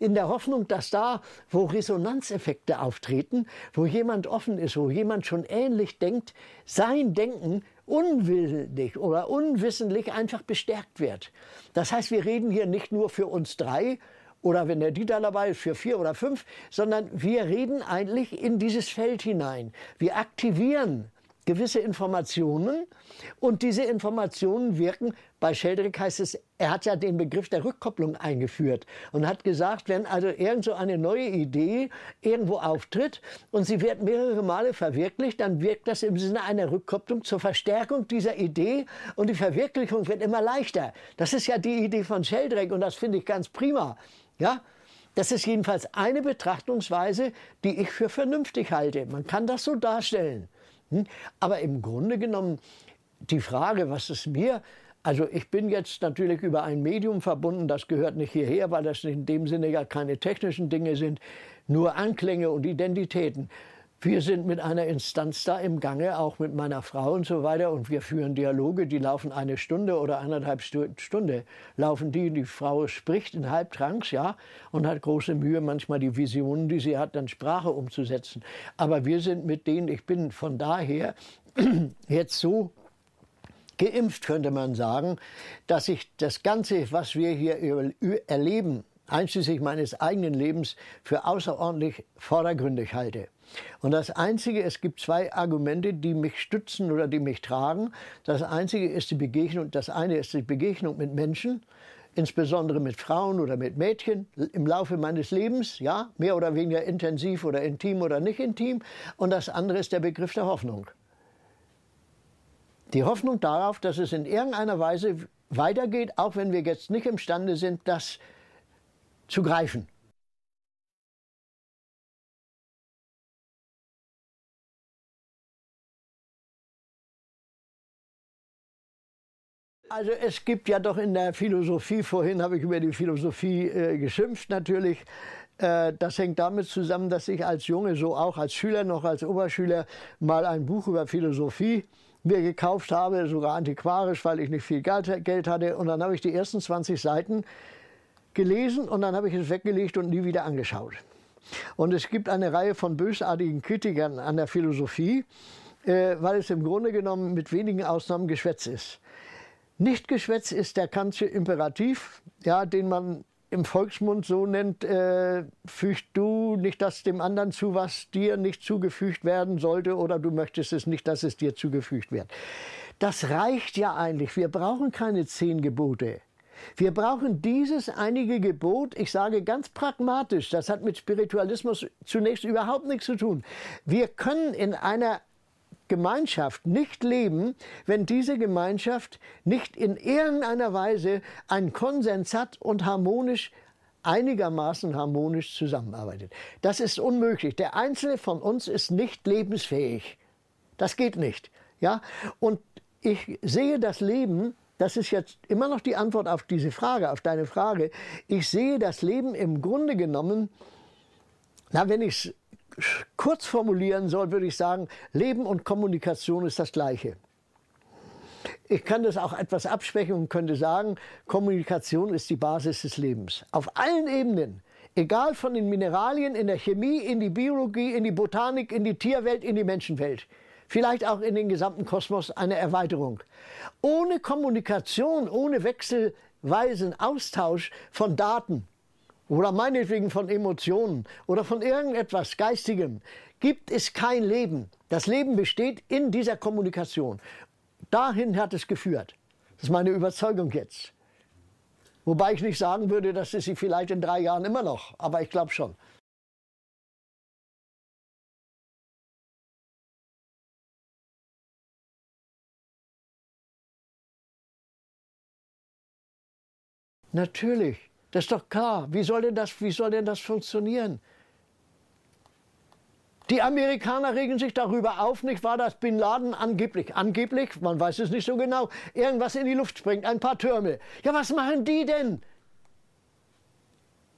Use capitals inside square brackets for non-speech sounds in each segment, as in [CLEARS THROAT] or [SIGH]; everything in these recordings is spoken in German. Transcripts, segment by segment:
in der Hoffnung, dass da, wo Resonanzeffekte auftreten, wo jemand offen ist, wo jemand schon ähnlich denkt, sein Denken unwillig oder unwissentlich einfach bestärkt wird. Das heißt, wir reden hier nicht nur für uns drei, oder wenn der Dieter dabei ist, für vier oder fünf, sondern wir reden eigentlich in dieses Feld hinein. Wir aktivieren gewisse Informationen und diese Informationen wirken, bei Sheldrick heißt es, er hat ja den Begriff der Rückkopplung eingeführt und hat gesagt, wenn also irgend so eine neue Idee irgendwo auftritt und sie wird mehrere Male verwirklicht, dann wirkt das im Sinne einer Rückkopplung zur Verstärkung dieser Idee und die Verwirklichung wird immer leichter. Das ist ja die Idee von Sheldrick und das finde ich ganz prima. Ja? Das ist jedenfalls eine Betrachtungsweise, die ich für vernünftig halte. Man kann das so darstellen. Hm? Aber im Grunde genommen, die Frage, was ist mir, also ich bin jetzt natürlich über ein Medium verbunden, das gehört nicht hierher, weil das in dem Sinne ja keine technischen Dinge sind, nur Anklänge und Identitäten. Wir sind mit einer Instanz da im Gange, auch mit meiner Frau und so weiter. Und wir führen Dialoge, die laufen eine Stunde oder eineinhalb Stunde. Laufen die, die Frau spricht in Halbtranks, ja, und hat große Mühe, manchmal die Visionen, die sie hat, dann Sprache umzusetzen. Aber wir sind mit denen, ich bin von daher [CLEARS THROAT] jetzt so geimpft, könnte man sagen, dass ich das Ganze, was wir hier erleben, einschließlich meines eigenen Lebens, für außerordentlich vordergründig halte. Und das Einzige, es gibt zwei Argumente, die mich stützen oder die mich tragen. Das Einzige ist die Begegnung, das eine ist die Begegnung mit Menschen, insbesondere mit Frauen oder mit Mädchen im Laufe meines Lebens, ja, mehr oder weniger intensiv oder intim oder nicht intim. Und das andere ist der Begriff der Hoffnung. Die Hoffnung darauf, dass es in irgendeiner Weise weitergeht, auch wenn wir jetzt nicht imstande sind, das zu greifen. Also es gibt ja doch in der Philosophie, vorhin habe ich über die Philosophie äh, geschimpft natürlich, äh, das hängt damit zusammen, dass ich als Junge, so auch als Schüler, noch als Oberschüler, mal ein Buch über Philosophie mir gekauft habe, sogar antiquarisch, weil ich nicht viel Geld hatte. Und dann habe ich die ersten 20 Seiten gelesen und dann habe ich es weggelegt und nie wieder angeschaut. Und es gibt eine Reihe von bösartigen Kritikern an der Philosophie, äh, weil es im Grunde genommen mit wenigen Ausnahmen Geschwätz ist. Nichtgeschwätz ist der ganze Imperativ, ja, den man im Volksmund so nennt, äh, fügt du nicht das dem anderen zu, was dir nicht zugefügt werden sollte, oder du möchtest es nicht, dass es dir zugefügt wird. Das reicht ja eigentlich. Wir brauchen keine zehn Gebote. Wir brauchen dieses einige Gebot, ich sage ganz pragmatisch, das hat mit Spiritualismus zunächst überhaupt nichts zu tun. Wir können in einer Gemeinschaft nicht leben, wenn diese Gemeinschaft nicht in irgendeiner Weise einen Konsens hat und harmonisch einigermaßen harmonisch zusammenarbeitet. Das ist unmöglich. Der Einzelne von uns ist nicht lebensfähig. Das geht nicht. Ja? Und ich sehe das Leben, das ist jetzt immer noch die Antwort auf diese Frage, auf deine Frage. Ich sehe das Leben im Grunde genommen, na, wenn ich es kurz formulieren soll, würde ich sagen, Leben und Kommunikation ist das Gleiche. Ich kann das auch etwas abschwächen und könnte sagen, Kommunikation ist die Basis des Lebens. Auf allen Ebenen, egal von den Mineralien in der Chemie, in die Biologie, in die Botanik, in die Tierwelt, in die Menschenwelt. Vielleicht auch in den gesamten Kosmos eine Erweiterung. Ohne Kommunikation, ohne wechselweisen Austausch von Daten, oder meinetwegen von Emotionen oder von irgendetwas Geistigem, gibt es kein Leben. Das Leben besteht in dieser Kommunikation. Dahin hat es geführt. Das ist meine Überzeugung jetzt. Wobei ich nicht sagen würde, dass es sie vielleicht in drei Jahren immer noch, aber ich glaube schon. Natürlich. Das ist doch klar. Wie soll denn das, wie soll denn das funktionieren? Die Amerikaner regen sich darüber auf, nicht wahr, dass Bin Laden angeblich, angeblich, man weiß es nicht so genau, irgendwas in die Luft springt, ein paar Türme. Ja, was machen die denn?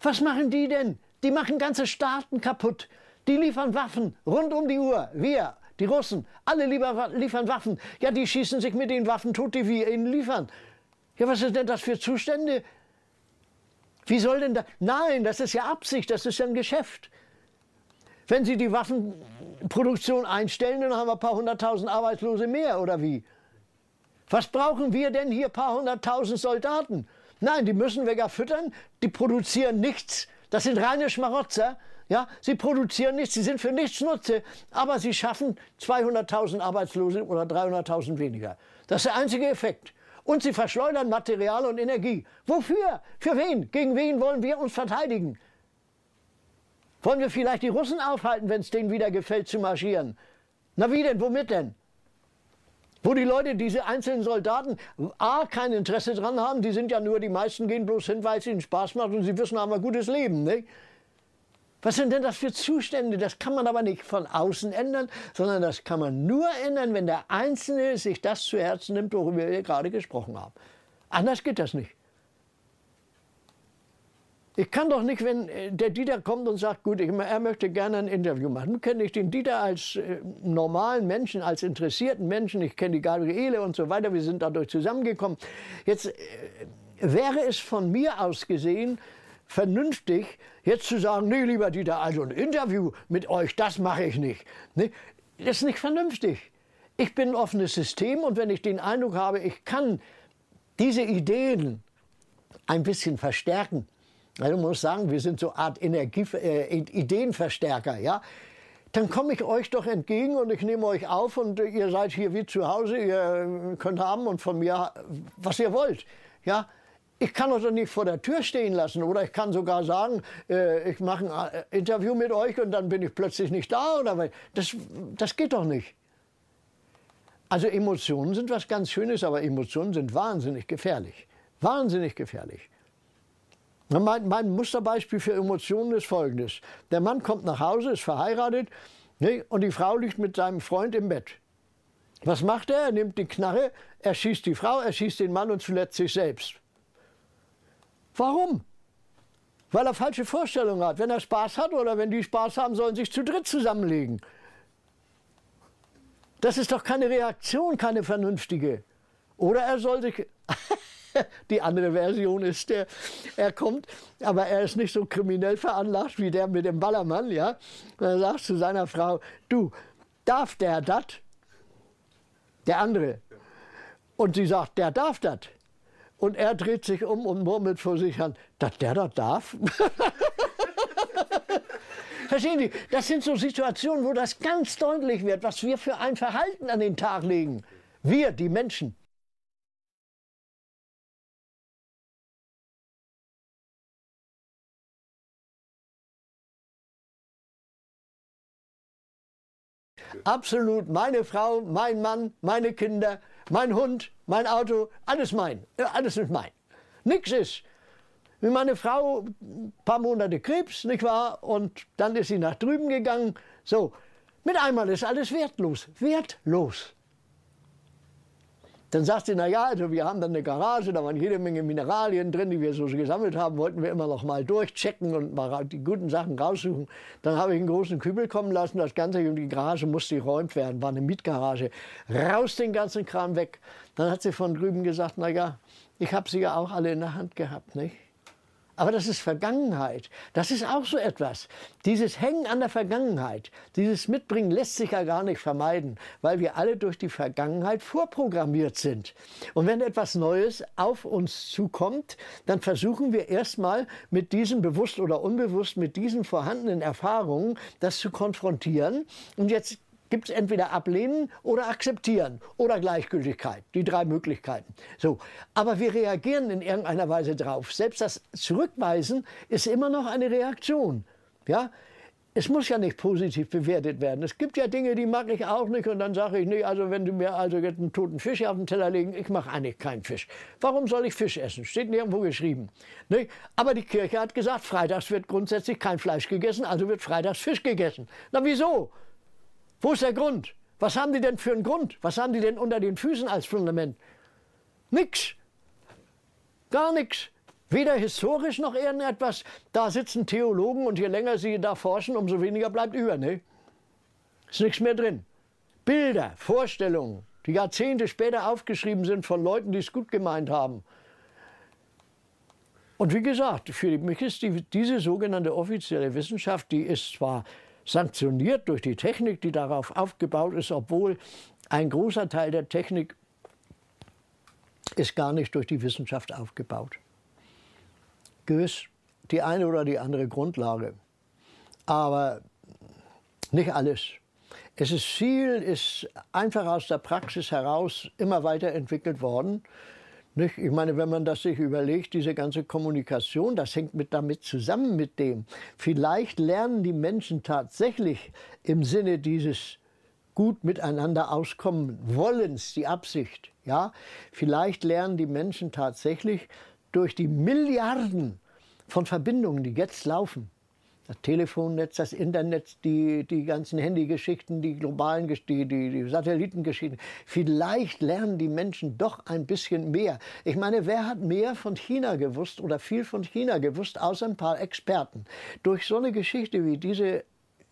Was machen die denn? Die machen ganze Staaten kaputt. Die liefern Waffen rund um die Uhr. Wir, die Russen, alle liefern Waffen. Ja, die schießen sich mit den Waffen tot, die wir ihnen liefern. Ja, was sind denn das für Zustände? Wie soll denn da? Nein, das ist ja Absicht, das ist ja ein Geschäft. Wenn Sie die Waffenproduktion einstellen, dann haben wir ein paar hunderttausend Arbeitslose mehr, oder wie? Was brauchen wir denn hier ein paar hunderttausend Soldaten? Nein, die müssen wir gar füttern, die produzieren nichts. Das sind reine Schmarotzer. Ja, sie produzieren nichts, sie sind für nichts Nutze, aber sie schaffen 200.000 Arbeitslose oder 300.000 weniger. Das ist der einzige Effekt. Und sie verschleudern Material und Energie. Wofür? Für wen? Gegen wen wollen wir uns verteidigen? Wollen wir vielleicht die Russen aufhalten, wenn es denen wieder gefällt, zu marschieren? Na wie denn? Womit denn? Wo die Leute, diese einzelnen Soldaten, A, kein Interesse dran haben, die sind ja nur, die meisten gehen bloß hin, weil es ihnen Spaß macht und sie wissen, haben ein gutes Leben. Nicht? Was sind denn das für Zustände? Das kann man aber nicht von außen ändern, sondern das kann man nur ändern, wenn der Einzelne sich das zu Herzen nimmt, worüber wir gerade gesprochen haben. Anders geht das nicht. Ich kann doch nicht, wenn äh, der Dieter kommt und sagt, gut, ich, er möchte gerne ein Interview machen. Nun kenne ich den Dieter als äh, normalen Menschen, als interessierten Menschen. Ich kenne die Gabriele und so weiter. Wir sind dadurch zusammengekommen. Jetzt äh, wäre es von mir aus gesehen vernünftig, jetzt zu sagen, nee, lieber Dieter, also ein Interview mit euch, das mache ich nicht. Nee, das ist nicht vernünftig. Ich bin ein offenes System und wenn ich den Eindruck habe, ich kann diese Ideen ein bisschen verstärken, also muss sagen, wir sind so eine Art Energie, äh, Ideenverstärker, ja, dann komme ich euch doch entgegen und ich nehme euch auf und ihr seid hier wie zu Hause, ihr könnt haben und von mir, was ihr wollt, ja ich kann euch doch nicht vor der Tür stehen lassen. Oder ich kann sogar sagen, äh, ich mache ein äh, Interview mit euch und dann bin ich plötzlich nicht da. Oder was. Das, das geht doch nicht. Also Emotionen sind was ganz Schönes, aber Emotionen sind wahnsinnig gefährlich. Wahnsinnig gefährlich. Mein, mein Musterbeispiel für Emotionen ist folgendes. Der Mann kommt nach Hause, ist verheiratet ne, und die Frau liegt mit seinem Freund im Bett. Was macht er? Er nimmt die Knarre, er schießt die Frau, er schießt den Mann und zuletzt sich selbst. Warum? Weil er falsche Vorstellungen hat. Wenn er Spaß hat oder wenn die Spaß haben, sollen sich zu dritt zusammenlegen. Das ist doch keine Reaktion, keine vernünftige. Oder er soll sich. [LAUGHS] die andere Version ist, der, er kommt, aber er ist nicht so kriminell veranlagt wie der mit dem Ballermann, ja. Und er sagt zu seiner Frau: Du, darf der das? Der andere. Und sie sagt: Der darf das. Und er dreht sich um und murmelt vor sich an, dass der das darf. [LAUGHS] Verstehen Sie, das sind so Situationen, wo das ganz deutlich wird, was wir für ein Verhalten an den Tag legen. Wir, die Menschen. Absolut, meine Frau, mein Mann, meine Kinder, mein Hund, mein Auto, alles mein. Alles ist mein. Nichts ist. Wie meine Frau, ein paar Monate Krebs, nicht wahr? Und dann ist sie nach drüben gegangen. So, mit einmal ist alles wertlos. Wertlos. Dann sagt sie, naja, also wir haben dann eine Garage, da waren jede Menge Mineralien drin, die wir so gesammelt haben, wollten wir immer noch mal durchchecken und mal die guten Sachen raussuchen. Dann habe ich einen großen Kübel kommen lassen, das Ganze, um die Garage musste geräumt werden, war eine Mietgarage. Raus den ganzen Kram weg. Dann hat sie von drüben gesagt, naja, ich habe sie ja auch alle in der Hand gehabt, nicht? Aber das ist Vergangenheit. Das ist auch so etwas. Dieses Hängen an der Vergangenheit, dieses Mitbringen lässt sich ja gar nicht vermeiden, weil wir alle durch die Vergangenheit vorprogrammiert sind. Und wenn etwas Neues auf uns zukommt, dann versuchen wir erstmal mit diesen bewusst oder unbewusst, mit diesen vorhandenen Erfahrungen, das zu konfrontieren. Und jetzt gibt es entweder ablehnen oder akzeptieren oder Gleichgültigkeit. Die drei Möglichkeiten. So. Aber wir reagieren in irgendeiner Weise drauf. Selbst das Zurückweisen ist immer noch eine Reaktion. Ja? Es muss ja nicht positiv bewertet werden. Es gibt ja Dinge, die mag ich auch nicht und dann sage ich, nee, also wenn du mir also jetzt einen toten Fisch auf den Teller legen, ich mache eigentlich keinen Fisch. Warum soll ich Fisch essen? Steht nirgendwo geschrieben. Nicht? Ne? Aber die Kirche hat gesagt, freitags wird grundsätzlich kein Fleisch gegessen, also wird freitags Fisch gegessen. Na wieso? Wo ist der Grund? Was haben die denn für einen Grund? Was haben die denn unter den Füßen als Fundament? Nix. Gar nichts. Weder historisch noch irgendetwas. Da sitzen Theologen und je länger sie da forschen, umso weniger bleibt über. Ne? Ist nichts mehr drin. Bilder, Vorstellungen, die Jahrzehnte später aufgeschrieben sind von Leuten, die es gut gemeint haben. Und wie gesagt, für mich ist die, diese sogenannte offizielle Wissenschaft, die ist zwar sanktioniert durch die Technik, die darauf aufgebaut ist, obwohl ein großer Teil der Technik ist gar nicht durch die Wissenschaft aufgebaut. Gewiss die eine oder die andere Grundlage, aber nicht alles. Es ist viel, ist einfach aus der Praxis heraus immer weiterentwickelt worden. Nicht? Ich meine, wenn man das sich überlegt, diese ganze Kommunikation, das hängt mit damit zusammen mit dem. Vielleicht lernen die Menschen tatsächlich im Sinne dieses gut miteinander auskommen wollens, die Absicht. Ja, vielleicht lernen die Menschen tatsächlich durch die Milliarden von Verbindungen, die jetzt laufen, das Telefonnetz, das Internet, die, die ganzen Handygeschichten, die globalen Geschichten, die, die Satellitengeschichten. Vielleicht lernen die Menschen doch ein bisschen mehr. Ich meine, wer hat mehr von China gewusst oder viel von China gewusst, außer ein paar Experten? Durch so eine Geschichte wie diese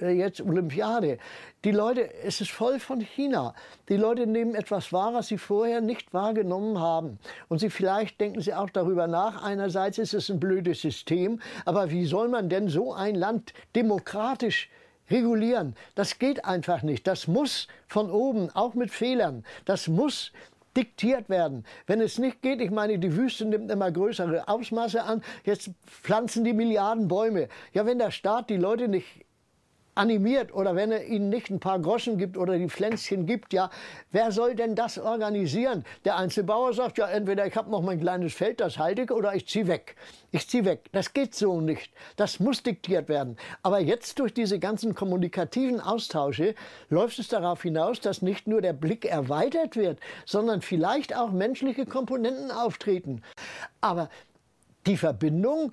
äh, jetzt Olympiade. Die Leute, es ist voll von China. Die Leute nehmen etwas wahr, was sie vorher nicht wahrgenommen haben. Und sie vielleicht denken sie auch darüber nach. Einerseits ist es ein blödes System, aber wie soll man denn so ein Land demokratisch regulieren? Das geht einfach nicht. Das muss von oben, auch mit Fehlern. Das muss diktiert werden. Wenn es nicht geht, ich meine, die Wüste nimmt immer größere Ausmaße an, jetzt pflanzen die Milliarden Bäume. Ja, wenn der Staat die Leute nicht animiert oder wenn er ihnen nicht ein paar Groschen gibt oder die Pflänzchen gibt, ja, wer soll denn das organisieren? Der Einzelbauer sagt ja, entweder ich habe noch mein kleines Feld, das halte ich, oder ich ziehe weg. Ich ziehe weg. Das geht so nicht. Das muss diktiert werden. Aber jetzt durch diese ganzen kommunikativen Austausche läuft es darauf hinaus, dass nicht nur der Blick erweitert wird, sondern vielleicht auch menschliche Komponenten auftreten. Aber die Verbindung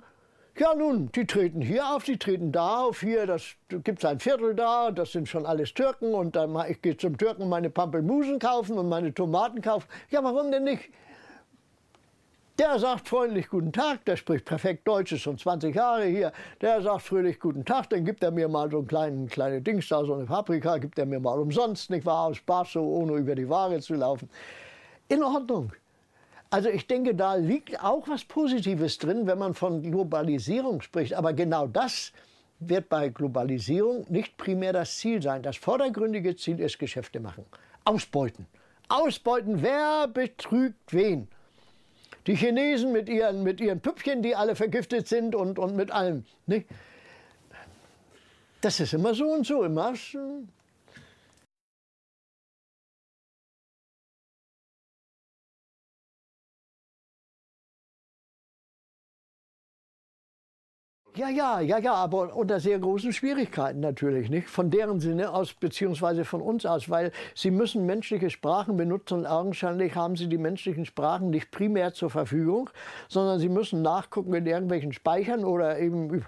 ja nun, die treten hier auf, die treten da auf, hier, das gibt es ein Viertel da, das sind schon alles Türken und dann ich gehe zum Türken meine Pampelmusen kaufen und meine Tomaten kaufen. Ja, warum denn nicht? Der sagt freundlich Guten Tag, der spricht perfekt Deutsch, ist schon 20 Jahre hier. Der sagt fröhlich Guten Tag, dann gibt er mir mal so ein kleines kleine Dings da, so eine Paprika, gibt er mir mal umsonst, nicht wahr, aus Spaß so, ohne über die Ware zu laufen. In Ordnung. Also ich denke, da liegt auch was Positives drin, wenn man von Globalisierung spricht. Aber genau das wird bei Globalisierung nicht primär das Ziel sein. Das vordergründige Ziel ist Geschäfte machen, ausbeuten. Ausbeuten, wer betrügt wen? Die Chinesen mit ihren, mit ihren Püppchen, die alle vergiftet sind und, und mit allem. Nicht? Das ist immer so und so, immer. Ja, ja, ja, ja, aber unter sehr großen Schwierigkeiten natürlich, nicht? Von deren Sinne aus, beziehungsweise von uns aus, weil sie müssen menschliche Sprachen benutzen und augenscheinlich haben sie die menschlichen Sprachen nicht primär zur Verfügung, sondern sie müssen nachgucken in irgendwelchen Speichern oder eben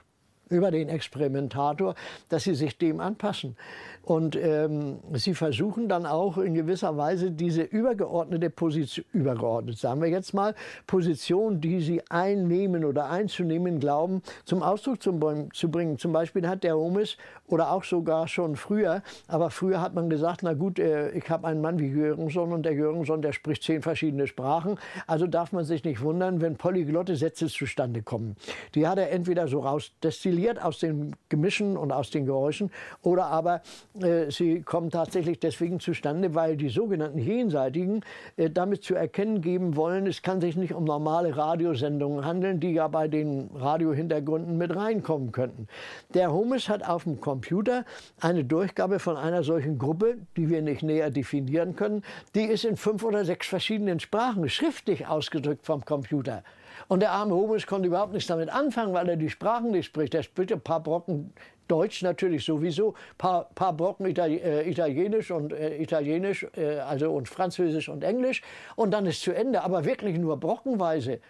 über den Experimentator, dass sie sich dem anpassen. Und ähm, sie versuchen dann auch in gewisser Weise diese übergeordnete Position, übergeordnet sagen wir jetzt mal, Position, die sie einnehmen oder einzunehmen glauben, zum Ausdruck zu, zu bringen. Zum Beispiel hat der Homes oder auch sogar schon früher, aber früher hat man gesagt, na gut, äh, ich habe einen Mann wie Jürgenson und der Jürgenson, der spricht zehn verschiedene Sprachen, also darf man sich nicht wundern, wenn polyglotte Sätze zustande kommen. Die hat er entweder so rausdestilliert, isoliert aus den Gemischen und aus den Geräuschen oder aber äh, sie kommen tatsächlich deswegen zustande, weil die sogenannten Jenseitigen äh, damit zu erkennen geben wollen, es kann sich nicht um normale Radiosendungen handeln, die ja bei den Radiohintergründen mit reinkommen könnten. Der Homes hat auf dem Computer eine Durchgabe von einer solchen Gruppe, die wir nicht näher definieren können, die ist in fünf oder sechs verschiedenen Sprachen schriftlich ausgedrückt vom Computer. Und der arme Homus konnte überhaupt nichts damit anfangen, weil er die Sprachen nicht spricht. Er spricht ein paar Brocken Deutsch natürlich sowieso, paar, paar Brocken äh, Italienisch und äh, Italienisch, äh, also und Französisch und Englisch. Und dann ist zu Ende, aber wirklich nur brockenweise.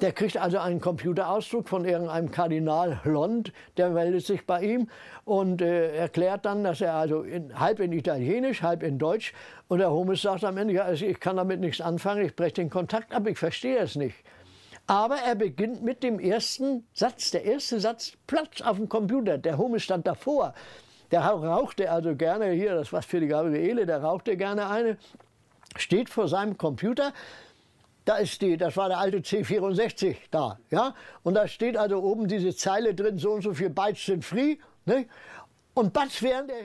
Der kriegt also einen Computerausdruck von irgendeinem Kardinal Lond, der meldet sich bei ihm und äh, erklärt dann, dass er also in, halb in Italienisch, halb in Deutsch und der Hummels sagt am Ende, ja, also ich kann damit nichts anfangen, ich breche den Kontakt ab, ich verstehe es nicht. Aber er beginnt mit dem ersten Satz. Der erste Satz, Platz auf dem Computer. Der Home stand davor. Der rauchte also gerne, hier, das war für die Gabriele, der rauchte gerne eine, steht vor seinem Computer. Da ist die, das war der alte C64 da, ja. Und da steht also oben diese Zeile drin, so und so viel Bytes sind free, ne? Und Batz während der...